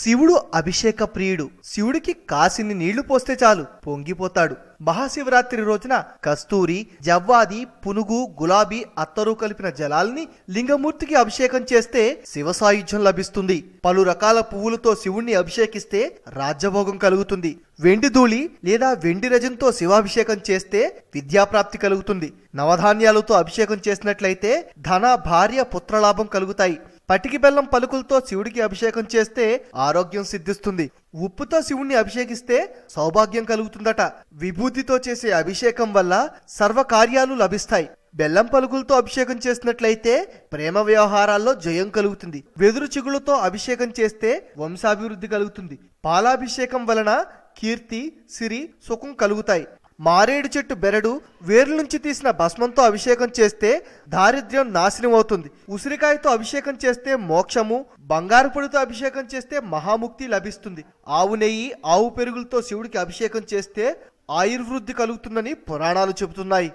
శివుడు అభిషేక ప్రియుడు శివుడికి కాసిని నీళ్లు పోస్తే చాలు పొంగిపోతాడు మహాశివరాత్రి రోజున కస్తూరి జవ్వాది పునుగు గులాబీ అత్తరు కలిపిన జలాల్ని లింగమూర్తికి అభిషేకం చేస్తే శివ సాయుధ్యం లభిస్తుంది పలు రకాల పువ్వులతో శివుణ్ణి అభిషేకిస్తే రాజ్యభోగం కలుగుతుంది వెండి ధూళి లేదా వెండి రజంతో శివాభిషేకం చేస్తే విద్యాప్రాప్తి కలుగుతుంది నవధాన్యాలతో అభిషేకం చేసినట్లయితే ధన భార్య పుత్రలాభం కలుగుతాయి పటికి బెల్లం పలుకులతో శివుడికి అభిషేకం చేస్తే ఆరోగ్యం సిద్ధిస్తుంది ఉప్పుతో శివుణ్ణి అభిషేకిస్తే సౌభాగ్యం కలుగుతుందట విభూతితో చేసే అభిషేకం వల్ల సర్వకార్యాలు లభిస్తాయి బెల్లం పలుకులతో అభిషేకం చేసినట్లయితే ప్రేమ వ్యవహారాల్లో జయం కలుగుతుంది వెదురు చిగులతో అభిషేకం చేస్తే వంశాభివృద్ధి కలుగుతుంది పాలాభిషేకం వలన కీర్తి సిరి సుఖం కలుగుతాయి మారేడు చెట్టు బెరడు వేరు నుంచి తీసిన భస్మంతో అభిషేకం చేస్తే దారిద్ర్యం నాశనం అవుతుంది ఉసిరికాయతో అభిషేకం చేస్తే మోక్షము బంగారు పొడితో అభిషేకం చేస్తే మహాముక్తి లభిస్తుంది ఆవు నెయ్యి ఆవు పెరుగులతో శివుడికి అభిషేకం చేస్తే ఆయుర్వృద్ధి కలుగుతుందని పురాణాలు చెబుతున్నాయి